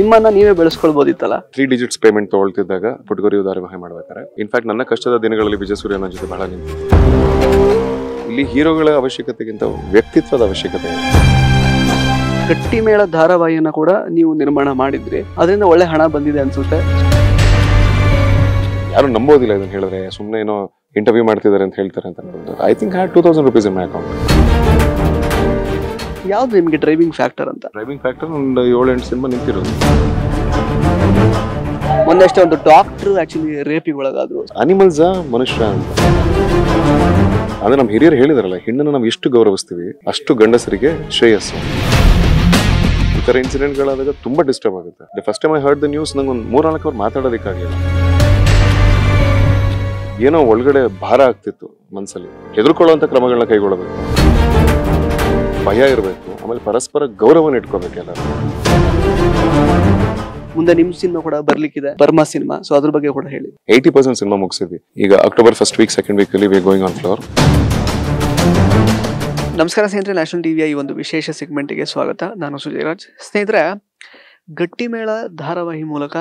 ನಿಮ್ಮನ್ನ ನೀವೇ ಬೆಳೆಸ್ಕೊಳ್ಬೋದಿತ್ತಲ್ಲ ತ್ರೀ ಡಿಜಿಟ್ಸ್ ಪೇಮೆಂಟ್ ತಗೊಳ್ತಿದ್ದಾಗ ಪುಟ್ಗುರಿ ಧಾರಾವಾಹಿ ಮಾಡ್ಬೇಕಾದ್ರೆ ಇನ್ಫ್ಯಾಕ್ಟ್ ನನ್ನ ಕಷ್ಟದ ದಿನಗಳಲ್ಲಿ ವಿಜಯ ಸೂರ್ಯ ನನ್ನ ಜೊತೆ ಬಹಳ ನಿಂತು ಇಲ್ಲಿ ಹೀರೋಗಳ ಅವಶ್ಯಕತೆಗಿಂತ ವ್ಯಕ್ತಿತ್ವದ ಅವಶ್ಯಕತೆ ಗಟ್ಟಿ ಗಟ್ಟಿಮೇಳ ಧಾರಾವಾಹಿಯನ್ನು ಕೂಡ ನೀವು ನಿರ್ಮಾಣ ಮಾಡಿದ್ರಿ ಅದರಿಂದ ಒಳ್ಳೆ ಹಣ ಬಂದಿದೆ ಅನ್ಸುತ್ತೆ ಯಾರು ನಂಬೋದಿಲ್ಲ ಇದನ್ನ ಹೇಳಿದ್ರೆ ಸುಮ್ಮನೆ ಏನೋ ಇಂಟರ್ವ್ಯೂ ಮಾಡ್ತಿದ್ದಾರೆ ಅಂತ ಹೇಳ್ತಾರೆ ಅಂತ I think had two thousand rupees in my account ಯಾವ್ದು ನಿಮಗೆ ಡ್ರೈವಿಂಗ್ ಫ್ಯಾಕ್ಟರ್ ಅಂತ ಡ್ರೈವಿಂಗ್ ಫ್ಯಾಕ್ಟರ್ ಒಂದು ಏಳು ಎಂಟು ಸಿನಿಮಾ ನಿಂತಿರೋದು ಒಂದಷ್ಟೇ ಒಂದು ಡಾಕ್ಟರ್ ಆಕ್ಚುಲಿ ರೇಪಿಗೆ ಒಳಗಾದ್ರು ಅನಿಮಲ್ಸ್ ಮನುಷ್ಯ ಅಂತ ಅದೇ ನಮ್ಮ ಹಿರಿಯರು ಹೇಳಿದಾರಲ್ಲ ಹೆಣ್ಣನ್ನು ನಾವು ಎಷ್ಟು ಗೌರವಿಸ್ತೀವಿ ಅಷ್ಟು ಗಂಡಸರಿಗೆ ಶ್ರೇಯಸ್ಸು ಈ ಥರ ಇನ್ಸಿಡೆಂಟ್ಗಳಾದಾಗ ತುಂಬ ಡಿಸ್ಟರ್ಬ್ ಆಗುತ್ತೆ the first time I heard the news ನಂಗೆ ಒಂದು ಮೂರ್ನಾಲ್ಕು ಅವ್ರು ಮಾತಾಡೋದಕ್ಕಾಗಿಲ್ಲ ಏನೋ ಒಳಗಡೆ ಭಾರ ಆಗ್ತಿತ್ತು ಮನಸ್ಸಲ್ಲಿ ಹೆದರ್ಕೊಳ್ಳುವಂಥ ಕ್ರಮಗಳನ್ನ ಕೈಗೊಳ್ಳಬೇಕು ಭಯ ಇರಬೇಕು ಆಮೇಲೆ ಪರಸ್ಪರ ಗೌರವನ ಇಟ್ಕೋಬೇಕು ಎಲ್ಲರೂ ಮುಂದೆ ನಿಮ್ ಸಿನಿಮಾ ಕೂಡ ಬರ್ಲಿಕ್ಕಿದೆ ಬರ್ಮಾ ಸಿನಿಮಾ ಸೊ ಅದ್ರ ಬಗ್ಗೆ ಕೂಡ ಹೇಳಿ ಏಯ್ಟಿ ಪರ್ಸೆಂಟ್ ಸಿನಿಮಾ ಮುಗಿಸಿದ್ವಿ ಈಗ October first week second week ಅಲ್ಲಿ ಗೋಯಿಂಗ್ ಆನ್ ಫ್ಲೋರ್ ನಮಸ್ಕಾರ ಸ್ನೇಹಿತರೆ ನ್ಯಾಷನಲ್ ಟಿವಿಯ ಈ ಒಂದು ವಿಶೇಷ ಸೆಗ್ಮೆಂಟ್ಗೆ ಸ್ವಾಗತ ನಾನು ಸುಜಯರಾಜ್ ಸ್ನೇಹಿತರೆ ಗಟ್ಟಿಮೇಳ ಧಾರಾವಾಹಿ ಮೂಲಕ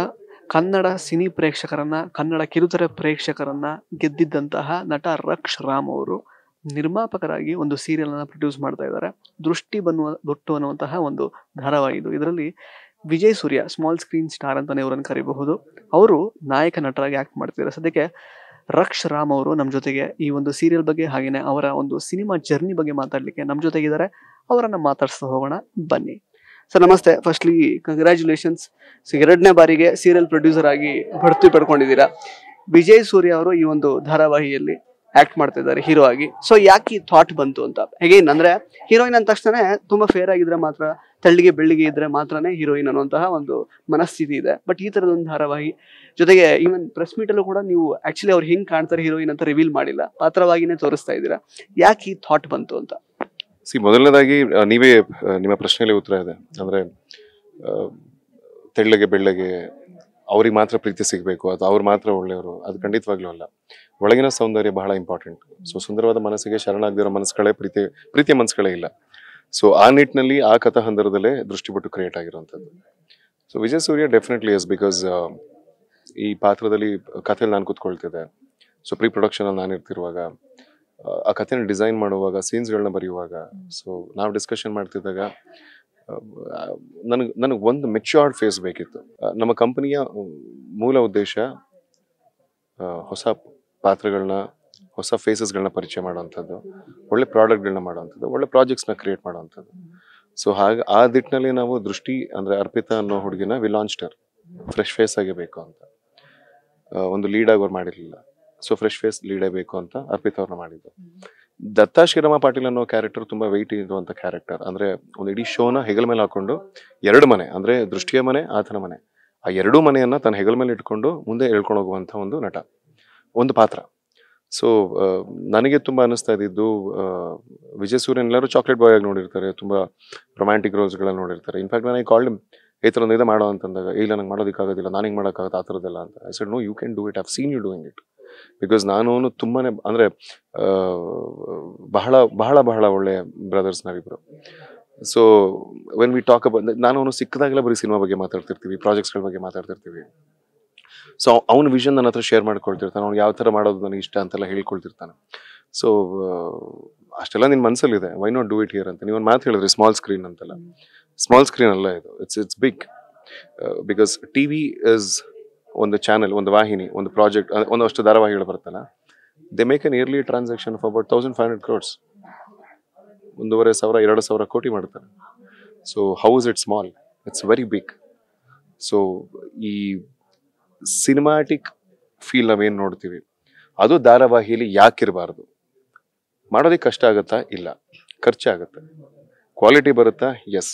ಕನ್ನಡ ಸಿನಿ ಪ್ರೇಕ್ಷಕರನ್ನ ಕನ್ನಡ ಕಿರುತೆರೆ ಪ್ರೇಕ್ಷಕರನ್ನ ಗೆದ್ದಿದ್ದಂತಹ ನಟ ರಕ್ಷ್ ರಾಮ್ ಅವರು ನಿರ್ಮಾಪಕರಾಗಿ ಒಂದು ಸೀರಿಯಲ್ ಅನ್ನ ಪ್ರೊಡ್ಯೂಸ್ ಮಾಡ್ತಾ ಇದ್ದಾರೆ ದೃಷ್ಟಿ ಬನ್ನುವ ದೊಟ್ಟು ಅನ್ನುವಂತಹ ಒಂದು ಧಾರಾವಾಹಿ ಇದು ಇದರಲ್ಲಿ Vijay Surya small screen star ಅಂತಲೇ ಇವರನ್ನು ಕರಿಬಹುದು ಅವರು ನಾಯಕ ನಟರಾಗಿ ಆಕ್ಟ್ ಮಾಡ್ತಿದ್ದಾರೆ ಸದ್ಯಕ್ಕೆ ರಕ್ಷ ರಾಮ್ ಅವರು ನಮ್ಮ ಜೊತೆಗೆ ಈ ಒಂದು ಸೀರಿಯಲ್ ಬಗ್ಗೆ ಹಾಗೆಯೇ ಅವರ ಒಂದು ಸಿನಿಮಾ ಜರ್ನಿ ಬಗ್ಗೆ ಮಾತಾಡಲಿಕ್ಕೆ ನಮ್ಮ ಜೊತೆಗಿದ್ದಾರೆ ಅವರನ್ನು ಮಾತಾಡಿಸ್ತಾ ಹೋಗೋಣ ಬನ್ನಿ ಸರ್ ನಮಸ್ತೆ ಫಸ್ಟ್ಲಿ ಕಂಗ್ರ್ಯಾಚುಲೇಷನ್ಸ್ ಸೊ ಎರಡನೇ ಬಾರಿಗೆ ಸೀರಿಯಲ್ ಪ್ರೊಡ್ಯೂಸರ್ ಆಗಿ ಬಡ್ತಿ ಪಡ್ಕೊಂಡಿದ್ದೀರಾ ವಿಜಯ್ ಸೂರ್ಯ ಅವರು ಈ ಒಂದು ಧಾರಾವಾಹಿಯಲ್ಲಿ ಆಕ್ಟ್ ಮಾಡ್ತಾ ಇದ್ದಾರೆ ಹೀರೋ ಆಗಿ ಸೊ ಯಾಕೆ ಈ ಥಾಟ್ ಬಂತು ಅಂತ ಹೇಗೇನ್ ಅಂದ್ರೆ ಹೀರೋಯಿನ್ ಅಂದ ತಕ್ಷಣ ತುಂಬಾ ಫೇರ್ ಆಗಿದ್ರೆ ಮಾತ್ರ ತೆಳ್ಳಗೆ ಬೆಳ್ಳಿಗೆ ಇದ್ರೆ ಮಾತ್ರನೇ ಹೀರೋಯಿನ್ ಅನ್ನುವಂತಹ ಒಂದು ಮನಸ್ಥಿತಿ ಇದೆ ಬಟ್ ಈ ತರದ ಒಂದು ಧಾರಾವಾಹಿ ಜೊತೆಗೆ ಈವನ್ ಪ್ರೆಸ್ ಮೀಟ್ ಅಲ್ಲೂ ಕೂಡ ನೀವು ಆಕ್ಚುಲಿ ಅವ್ರು ಹೆಂಗ್ ಕಾಣ್ತಾರೆ ಹೀರೋಯಿನ್ ಅಂತ ರಿವೀಲ್ ಮಾಡಿಲ್ಲ ಪಾತ್ರವಾಗಿನೇ ತೋರಿಸ್ತಾ ಇದ್ದೀರಾ ಯಾಕೆ ಈ ಥಾಟ್ ಬಂತು ಅಂತ ಸಿ ಮೊದಲನೇದಾಗಿ ನೀವೇ ನಿಮ್ಮ ಪ್ರಶ್ನೆಯಲ್ಲಿ ಉತ್ತರ ಇದೆ ಅಂದ್ರೆ ತೆಳ್ಳಗೆ ಬೆಳ್ಳಗೆ ಅವ್ರಿಗೆ ಮಾತ್ರ ಪ್ರೀತಿ ಸಿಗಬೇಕು ಅಥವಾ ಅವ್ರು ಮಾತ್ರ ಒಳ್ಳೆಯವರು ಅದು ಖಂಡಿತವಾಗ್ಲೂ ಅಲ್ಲ ಒಳಗಿನ ಸೌಂದರ್ಯ ಬಹಳ ಇಂಪಾರ್ಟೆಂಟ್ ಸೊ ಸುಂದರವಾದ ಮನಸ್ಸಿಗೆ ಶರಣಾಗದಿರೋ ಮನಸ್ಸುಗಳೇ ಪ್ರೀತಿ ಪ್ರೀತಿಯ ಮನಸ್ಸುಗಳೇ ಇಲ್ಲ ಸೊ ಆ ನಿಟ್ಟಿನಲ್ಲಿ ಆ ಕಥಾ ಹಂದರದಲ್ಲೇ ದೃಷ್ಟಿಪಟ್ಟು ಕ್ರಿಯೇಟ್ ಆಗಿರುವಂಥದ್ದು so Vijay Surya definitely yes because ಈ ಪಾತ್ರದಲ್ಲಿ ಕಥೆಯಲ್ಲಿ ನಾನು ಕೂತ್ಕೊಳ್ತಿದ್ದೆ ಸೊ ಪ್ರೀ ಪ್ರೊಡಕ್ಷನಲ್ಲಿ ನಾನು ಇರ್ತಿರುವಾಗ ಆ ಕಥೆನ ಡಿಸೈನ್ ಮಾಡುವಾಗ ಸೀನ್ಸ್ಗಳನ್ನ ಬರೆಯುವಾಗ ಸೊ ನಾವು ಡಿಸ್ಕಷನ್ ಮಾಡ್ತಿದ್ದಾಗ ನನಗೆ ನನಗೆ ಒಂದು ಮೆಚ್ಯೂರ್ಡ್ ಫೇಸ್ ಬೇಕಿತ್ತು ನಮ್ಮ ಕಂಪನಿಯ ಮೂಲ ಉದ್ದೇಶ ಹೊಸ ಪಾತ್ರಗಳನ್ನ ಹೊಸ ಫೇಸಸ್ಗಳನ್ನ ಪರಿಚಯ ಮಾಡುವಂಥದ್ದು ಒಳ್ಳೆ ಪ್ರಾಡಕ್ಟ್ಗಳನ್ನ ಮಾಡುವಂಥದ್ದು ಒಳ್ಳೆ ಪ್ರಾಜೆಕ್ಟ್ಸ್ನ ಕ್ರಿಯೇಟ್ ಮಾಡುವಂಥದ್ದು ಸೊ ಹಾಗೆ ಆ ದಿಟ್ಟಿನಲ್ಲಿ ನಾವು ದೃಷ್ಟಿ ಅಂದರೆ ಅರ್ಪಿತಾ ಅನ್ನೋ ಹುಡುಗಿನ ವಿ ಲಾಂಚ್ಟರ್ ಫ್ರೆಶ್ ಫೇಸ್ ಬೇಕು ಅಂತ ಒಂದು ಲೀಡಾಗಿ ಅವ್ರು ಮಾಡಿರಲಿಲ್ಲ ಸೊ ಫ್ರೆಶ್ ಫೇಸ್ ಲೀಡ್ ಬೇಕು ಅಂತ ಅರ್ಪಿತಾ ಅವ್ರನ್ನ ಮಾಡಿದ್ದು ದತ್ತಾ ಶ್ರೀರಾಮ ಪಾಟೀಲ್ ಅನ್ನೋ ಕ್ಯಾರೆಕ್ಟರ್ ತುಂಬ ವೆಯ್ಟ್ ಇರುವಂಥ ಕ್ಯಾರೆಕ್ಟರ್ ಅಂದರೆ ಒಂದು ಇಡೀ ಶೋನ ಹೆಗಲ ಮೇಲೆ ಹಾಕೊಂಡು ಎರಡು ಮನೆ ಅಂದರೆ ದೃಷ್ಟಿಯ ಮನೆ ಆತನ ಮನೆ ಆ ಎರಡೂ ಮನೆಯನ್ನು ತನ್ನ ಹೆಗಲ ಮೇಲೆ ಇಟ್ಕೊಂಡು ಮುಂದೆ ಹೇಳ್ಕೊಂಡು ಹೋಗುವಂಥ ಒಂದು ನಟ ಒಂದು ಪಾತ್ರ ಸೊ ನನಗೆ ತುಂಬ ಅನ್ನಿಸ್ತಾ ಇದ್ದಿದ್ದು ವಿಜಯ್ ಸೂರ್ಯನ್ ಎಲ್ಲರೂ ಚಾಕ್ಲೇಟ್ ಬಾಯ್ ಆಗಿ ನೋಡಿರ್ತಾರೆ ತುಂಬ ರೊಮ್ಯಾಂಟಿಕ್ ರೋಲ್ಸ್ಗಳನ್ನ ನೋಡಿರ್ತಾರೆ ಇನ್ಫ್ಯಾಕ್ಟ್ ನಾನು ಈ ಕಾಲ್ಡ್ ಈ ಒಂದು ಇದೆ ಮಾಡೋ ಅಂತಂದಾಗ ಇಲ್ಲ ನಂಗೆ ಮಾಡೋದಕ್ಕಾಗೋದಿಲ್ಲ ನಾನಿಂಗೆ ಮಾಡೋಕ್ಕಾಗುತ್ತೆ ಆ ಥರದ್ದೆಲ್ಲ ಅಂತ I said no you can do it have seen you doing it because ನಾನು ತುಂಬಾ ಅಂದರೆ ಬಹಳ ಬಹಳ ಬಹಳ ಒಳ್ಳೆಯ ಬ್ರದರ್ಸ್ ನಾವಿಬ್ಬರು so when we talk about ನಾನು ಸಿಕ್ಕದಾಗೆಲ್ಲ ಬರೀ ಸಿನಿಮಾ ಬಗ್ಗೆ ಮಾತಾಡ್ತಿರ್ತೀವಿ ಪ್ರಾಜೆಕ್ಟ್ಸ್ಗಳ ಬಗ್ಗೆ ಮಾತಾಡ್ತಿರ್ತೀವಿ ಸೊ ಅವನ ವಿಷನ್ ನನ್ನ ಹತ್ರ ಶೇರ್ ಮಾಡ್ಕೊಳ್ತಿರ್ತಾನೆ ಅವ್ನು ಯಾವ ಥರ ಮಾಡೋದು ನನಗೆ ಇಷ್ಟ ಅಂತೆಲ್ಲ ಹೇಳ್ಕೊಳ್ತಿರ್ತಾನೆ ಸೊ ಅಷ್ಟೆಲ್ಲ ನಿನ್ನ ಮನಸ್ಸಲ್ಲಿದೆ why not do it here ಅಂತ ನೀವೊಂದು ಮಾತು ಹೇಳಿದ್ರಿ ಸ್ಮಾಲ್ ಸ್ಕ್ರೀನ್ ಅಂತೆಲ್ಲ ಸ್ಮಾಲ್ ಸ್ಕ್ರೀನ್ ಅಲ್ಲ ಇದು it's it's big because T V is ಒಂದು ಚಾನಲ್ ಒಂದು ವಾಹಿನಿ ಒಂದು ಪ್ರಾಜೆಕ್ಟ್ ಒಂದಷ್ಟು ಧಾರಾವಾಹಿಗಳು ಬರ್ತಲ್ಲ they make an early transaction of about thousand five hundred crores ಒಂದೂವರೆ ಸಾವಿರ ಎರಡು ಸಾವಿರ ಕೋಟಿ ಮಾಡ್ತಾರೆ so is it small it's very big so ಈ ಸಿನಿಮಾಟಿಕ್ ಫೀಲ್ ನಾವೇನು ನೋಡ್ತೀವಿ ಅದು ಧಾರಾವಾಹಿಯಲ್ಲಿ ಯಾಕಿರಬಾರ್ದು ಮಾಡೋದಕ್ಕೆ ಕಷ್ಟ ಆಗುತ್ತಾ ಇಲ್ಲ ಖರ್ಚಾಗುತ್ತೆ ಕ್ವಾಲಿಟಿ ಬರುತ್ತಾ ಎಸ್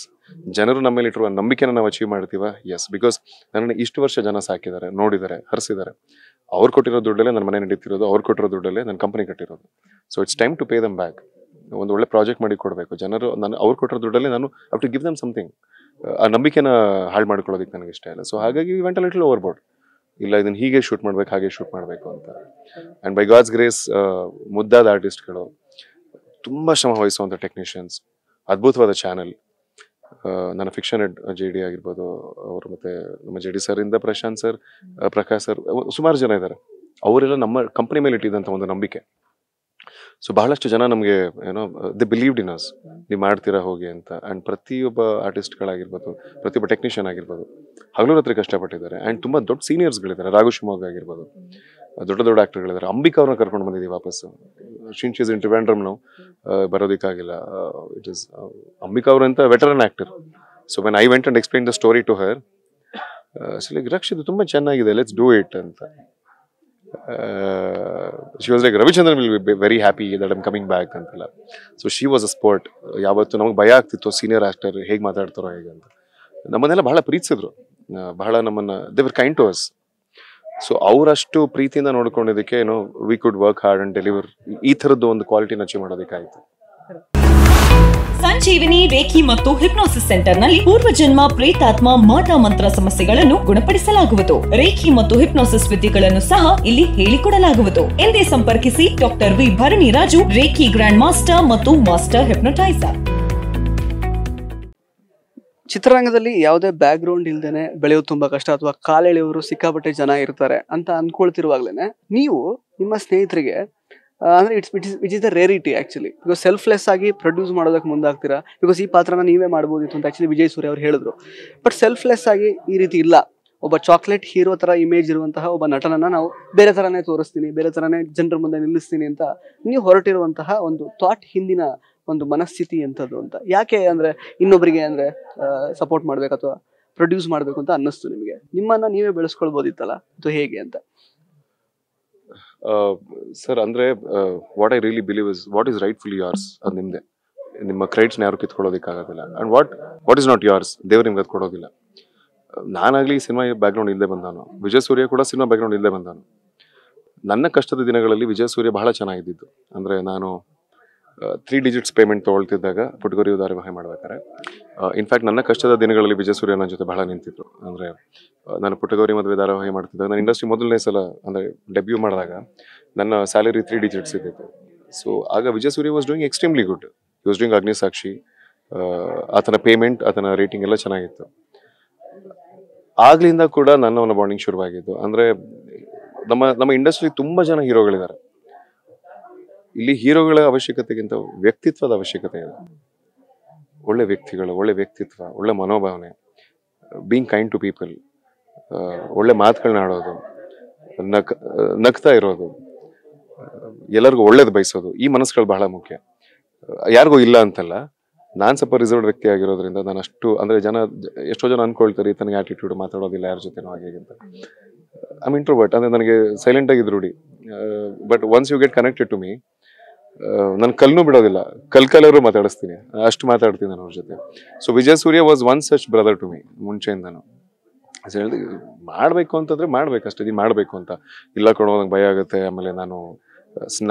ಜನರು ನಮ್ಮಲ್ಲಿಟ್ಟಿರುವ ನಂಬಿಕೆನ ನಾವು ಅಚೀವ್ ಮಾಡ್ತೀವ ಎಸ್ ಬಿಕಾಸ್ ನನ್ನನ್ನು ಇಷ್ಟು ವರ್ಷ ಜನ ಸಾಕಿದ್ದಾರೆ ನೋಡಿದ್ದಾರೆ ಹರಿಸಿದ್ದಾರೆ ಅವ್ರು ಕೊಟ್ಟಿರೋ ದುಡ್ಡಲ್ಲೇ ನನ್ನ ಮನೆ ನಡೀತಿರೋದು ಅವ್ರು ಕೊಟ್ಟಿರೋ ದುಡ್ಡಲ್ಲೇ ನನ್ನ ಕಂಪ್ನಿ ಕಟ್ಟಿರೋದು so it's time to pay them back ಒಂದು ಒಳ್ಳೆ ಪ್ರಾಜೆಕ್ಟ್ ಮಾಡಿ ಕೊಡಬೇಕು ಜನರು ನಾನು ಅವ್ರು ಕೊಟ್ಟಿರೋ ದುಡ್ಡಲ್ಲೇ ನಾನು up to give them something ಆ ನಂಬಿಕೆನ ಹಾಳು ಮಾಡ್ಕೊಳ್ಳೋದಕ್ಕೆ ನನಗೆ ಇಷ್ಟ ಇಲ್ಲ ಸೊ ಹಾಗಾಗಿ ವೆಂಟ್ ಅ ಓವರ್ ಬೋರ್ಡ್ ಇಲ್ಲ ಇದನ್ನ ಹೀಗೆ ಶೂಟ್ ಮಾಡ್ಬೇಕು ಹಾಗೆ ಶೂಟ್ ಮಾಡಬೇಕು ಅಂತ ಅಂಡ್ ಬೈ ಗಾಡ್ಸ್ ಗ್ರೇಸ್ ಮುದ್ದಾದ ಆರ್ಟಿಸ್ಟ್ಗಳು ತುಂಬ ಶ್ರಮ ವಹಿಸುವಂಥ ಟೆಕ್ನಿಷಿಯನ್ಸ್ ಅದ್ಭುತವಾದ ಚಾನೆಲ್ ನನ್ನ ಫಿಕ್ಷನ್ ಜೆ ಡಿ ಆಗಿರ್ಬೋದು ಅವರು ಮತ್ತೆ ನಮ್ಮ ಜೆ ಡಿ ಸರ್ ಇಂದ ಪ್ರಶಾಂತ್ ಸರ್ ಪ್ರಕಾಶ್ ಸರ್ ಸುಮಾರು ಜನ ಇದ್ದಾರೆ ಅವರೆಲ್ಲ ನಮ್ಮ ಕಂಪ್ನಿ ಮೇಲೆ ಇಟ್ಟಿದ್ದಂಥ ಒಂದು ನಂಬಿಕೆ ಸೊ ಬಹಳಷ್ಟು ಜನ ನಮಗೆ ಏನೋ ದಿ ಬಿಲೀವ್ಡ್ ಇನ್ ಅಸ್ ನೀವು ಮಾಡ್ತೀರಾ ಹೋಗಿ ಅಂತ ಆ್ಯಂಡ್ ಪ್ರತಿಯೊಬ್ಬ ಆರ್ಟಿಸ್ಟ್ಗಳಾಗಿರ್ಬೋದು ಪ್ರತಿಯೊಬ್ಬ ಟೆಕ್ನಿಷಿಯನ್ ಆಗಿರ್ಬೋದು ಹಗಲು ಹತ್ರ ಕಷ್ಟಪಟ್ಟಿದ್ದಾರೆ ಆ್ಯಂಡ್ ತುಂಬ ದೊಡ್ಡ ಸೀನಿಯರ್ಸ್ಗಳಿದ್ದಾರೆ ರಾಘು ಶಿವಮೊಗ್ಗ ಆಗಿರ್ಬೋದು ದೊಡ್ಡ ದೊಡ್ಡ ಆ್ಯಕ್ಟರ್ಗಳಿದ್ದಾರೆ ಅಂಬಿಕಾ ಅವ್ರನ್ನ ಕರ್ಕೊಂಡು ಬಂದಿದ್ದೀವಿ ವಾಪಸ್ಸು ಶಿನ್ಶೀಸ್ ಇನ್ ಟ್ರಿವ್ಯಾಂಡ್ರಮ್ ನಾವು ಬರೋದಕ್ಕಾಗಿಲ್ಲ ಇಟ್ ಇಸ್ ಅಂಬಿಕಾ ಅವರಂತ veteran actor so when I went and explain the story to her like Rakshit ತುಂಬ ಚೆನ್ನಾಗಿದೆ ಲೆಟ್ಸ್ ಡೂ ಇಟ್ ಅಂತ she was like Ravichandran will be very happy that I'm coming back ಅಂತೆಲ್ಲ so she was a sport ಯಾವತ್ತು ನಮಗೆ ಭಯ ಆಗ್ತಿತ್ತು senior actor ಹೇಗೆ ಮಾತಾಡ್ತಾರೋ ಹೇಗೆ ಅಂತ ನಮ್ಮನ್ನೆಲ್ಲ ಬಹಳ ಪ್ರೀತಿಸಿದ್ರು ಬಹಳ ನಮ್ಮನ್ನು ದೇವರ್ ಕೈಂಡ್ ಟು ಅಸ್ ಸೊ ಅವರಷ್ಟು ಪ್ರೀತಿಯಿಂದ ನೋಡ್ಕೊಂಡಿದ್ದಕ್ಕೆ ಏನೋ we could work hard and deliver ಈ ಥರದ್ದು ಒಂದು ಕ್ವಾಲಿಟಿನ ಅಚೀವ್ ಮಾಡೋದಕ್ಕಾಯಿತು ಸಂಜೀವಿನಿ ರೇಖಿ ಮತ್ತು ಹಿಪ್ನೋಸಿಸ್ ಸೆಂಟರ್ ನಲ್ಲಿ ಜನ್ಮ ಪ್ರೇತಾತ್ಮ ಮಾಟ ಮಂತ್ರ ಸಮಸ್ಯೆಗಳನ್ನು ಗುಣಪಡಿಸಲಾಗುವುದು ರೇಖಿ ಮತ್ತು ಹಿಪ್ನೋಸಿಸ್ ವಿದ್ಯೆಗಳನ್ನು ಸಹ ಇಲ್ಲಿ ಹೇಳಿಕೊಡಲಾಗುವುದು ಎಂದೇ ಸಂಪರ್ಕಿಸಿ doctor V Bharani Raju reiki grand master ಮತ್ತು ಮಾಸ್ಟರ್ ಹಿಪ್ನೋಟೈಸರ್ ಚಿತ್ರರಂಗದಲ್ಲಿ ಯಾವುದೇ ಬ್ಯಾಕ್ ಗ್ರೌಂಡ್ ಇಲ್ದೇನೆ ಬೆಳೆಯೋದು ತುಂಬಾ ಕಷ್ಟ ಅಥವಾ ಕಾಲೆಳೆಯವರು ಸಿಕ್ಕಾಪಟ್ಟೆ ಜನ ಇರ್ತಾರೆ ಅಂತ ಅನ್ಕೊಳ್ತಿರುವಾಗ್ಲೇನೆ ನೀವು ನಿಮ್ಮ ಸ್ನೇಹಿತರಿಗೆ ಅಂದರೆ it's it is which is the rarity actually because selfless ಆಗಿ ಪ್ರೊಡ್ಯೂಸ್ ಮಾಡೋದಕ್ಕೆ ಮುಂದಾಗ್ತೀರಾ ಬಿಕಾಸ್ ಈ ಪಾತ್ರನ ನೀವೇ ಮಾಡ್ಬೋದಿತ್ತು ಅಂತ ಆ್ಯಕ್ಚುಲಿ ವಿಜಯ್ ಸೂರ್ಯ ಅವ್ರು ಹೇಳಿದ್ರು ಬಟ್ ಸೆಲ್ಫ್ಲೆಸ್ ಆಗಿ ಈ ರೀತಿ ಇಲ್ಲ ಒಬ್ಬ ಚಾಕ್ಲೇಟ್ ಹೀರೋ ಥರ ಇಮೇಜ್ ಇರುವಂತಹ ಒಬ್ಬ ನಟನನ್ನ ನಾವು ಬೇರೆ ಥರನೇ ತೋರಿಸ್ತೀನಿ ಬೇರೆ ಥರನೇ ಜನರ ಮುಂದೆ ನಿಲ್ಲಿಸ್ತೀನಿ ಅಂತ ನೀವು ಹೊರಟಿರುವಂತಹ ಒಂದು ಥಾಟ್ ಹಿಂದಿನ ಒಂದು ಮನಸ್ಥಿತಿ ಎಂಥದ್ದು ಅಂತ ಯಾಕೆ ಅಂದರೆ ಇನ್ನೊಬ್ಬರಿಗೆ ಅಂದರೆ ಸಪೋರ್ಟ್ ಮಾಡಬೇಕು ಅಥವಾ ಪ್ರೊಡ್ಯೂಸ್ ಮಾಡಬೇಕು ಅಂತ ಅನ್ನಿಸ್ತು ನಿಮಗೆ ನಿಮ್ಮನ್ನು ನೀವೇ ಬೆಳೆಸ್ಕೊಳ್ಬೋದಿತ್ತಲ್ಲ ಅದು ಹೇಗೆ ಅಂತ ಸರ್ ಅಂದರೆ what I really believe is what is full yours ಅದು ನಿಮ್ಮದೇ ನಿಮ್ಮ ಕ್ರೈಟ್ಸ್ನ ಯಾರು ಕಿತ್ಕೊಳ್ಳೋದಕ್ಕಾಗೋದಿಲ್ಲ and what what is not yours ದೇವ್ರು ನಿಮ್ಗೆ ಅದು ಕೊಡೋದಿಲ್ಲ ನಾನಾಗಲಿ ಸಿನಿಮಾ ಬ್ಯಾಕ್ಗ್ರೌಂಡ್ ಇಲ್ಲದೆ ಬಂದಾನು ವಿಜಯ ಸೂರ್ಯ ಕೂಡ ಸಿನಿಮಾ ಬ್ಯಾಕ್ಗ್ರೌಂಡ್ ಇಲ್ಲದೆ ಬಂದಾನು ನನ್ನ ಕಷ್ಟದ ದಿನಗಳಲ್ಲಿ ವಿಜಯ ಸೂರ್ಯ ಬಹಳ ಚೆನ್ನಾಗಿದ್ದಿದ್ದು ಅಂದರೆ ನಾನು ತ್ರೀ ಡಿಜಿಟ್ಸ್ ಪೇಮೆಂಟ್ ತೊಗೊಳ್ತಿದ್ದಾಗ ಪುಟಗೋರಿ ಧಾರಾವಾಹಿ ಮಾಡ್ಬೇಕಾರೆ ಇನ್ಫ್ಯಾಕ್ಟ್ ನನ್ನ ಕಷ್ಟದ ದಿನಗಳಲ್ಲಿ ವಿಜಯ ಸೂರ್ಯ ನನ್ನ ಜೊತೆ ಬಹಳ ನಿಂತಿದ್ರು ಅಂದರೆ ನಾನು ಪುಟ್ಟಗೌರಿ ಮದುವೆ ಧಾರಾವಾಹಿ ಮಾಡ್ತಿದ್ದಾಗ ನಾನು ಇಂಡಸ್ಟ್ರಿ ಮೊದಲನೇ ಸಲ ಅಂದರೆ ಡೆಬ್ಯೂ ಮಾಡಿದಾಗ ನನ್ನ ಸ್ಯಾಲರಿ ತ್ರೀ ಡಿಜಿಟ್ಸ್ ಇದ್ದಿತ್ತು ಸೊ ಆಗ Vijaya Surya was doing extremely good you was doing Agnisakshi ಆತನ ಪೇಮೆಂಟ್ ಆತನ ರೇಟಿಂಗ್ ಎಲ್ಲ ಚೆನ್ನಾಗಿತ್ತು ಆಗ್ಲಿಂದ ಕೂಡ ನನ್ನ ಒಂದು ಬಾಂಡಿಂಗ್ ಶುರುವಾಗಿದ್ದು ಅಂದರೆ ನಮ್ಮ ನಮ್ಮ ಇಂಡಸ್ಟ್ರಿ ತುಂಬ ಜನ ಹೀರೋಗಳಿದ್ದಾರೆ ಇಲ್ಲಿ ಹೀರೋಗಳ ಅವಶ್ಯಕತೆಗಿಂತ ವ್ಯಕ್ತಿತ್ವದ ಅವಶ್ಯಕತೆ ಇದೆ ಒಳ್ಳೆ ವ್ಯಕ್ತಿಗಳು ಒಳ್ಳೆ ವ್ಯಕ್ತಿತ್ವ ಒಳ್ಳೆ ಮನೋಭಾವನೆ ಬೀಂಗ್ ಕೈಂಡ್ ಟು ಪೀಪಲ್ ಒಳ್ಳೆ ಮಾತುಗಳನ್ನ ಆಡೋದು ನಕ್ ನಗ್ತಾ ಇರೋದು ಎಲ್ಲರಿಗೂ ಒಳ್ಳೇದು ಬಯಸೋದು ಈ ಮನಸ್ಸುಗಳು ಬಹಳ ಮುಖ್ಯ ಯಾರಿಗೂ ಇಲ್ಲ ಅಂತಲ್ಲ ನಾನು ಸ್ವಲ್ಪ ರಿಸರ್ವ್ ವ್ಯಕ್ತಿ ಆಗಿರೋದ್ರಿಂದ ನಾನು ಅಷ್ಟು ಅಂದರೆ ಜನ ಎಷ್ಟೋ ಜನ ಅನ್ಕೊಳ್ತಾರೆ ತನಗೆ ಆಟಿಟ್ಯೂಡ್ ಮಾತಾಡೋದಿಲ್ಲ ಯಾರ ಜೊತೆನೋ ಹಾಗೆ ಅಂತ ಐ ಬಟ್ ಅಂದರೆ ನನಗೆ ಸೈಲೆಂಟಾಗಿದ್ದು ರೂಢಿ but once you get connected to me ನನ್ನ ಕಲ್ನೂ ಬಿಡೋದಿಲ್ಲ ಕಲ್ ಮಾತಾಡಿಸ್ತೀನಿ ಅಷ್ಟು ಮಾತಾಡ್ತೀನಿ ನಾನು ಅವ್ರ ಜೊತೆ so Vijaya Surya was one such brother to me ಮುಂಚೆಯಿಂದನು ಹೇಳಿದ್ರೆ ಮಾಡಬೇಕು ಅಂತಂದ್ರೆ ಅಷ್ಟು ಇದು ಮಾಡಬೇಕು ಅಂತ ಇಲ್ಲ ಕೊಡೋದಂಗೆ ಭಯ ಆಗುತ್ತೆ ಆಮೇಲೆ ನಾನು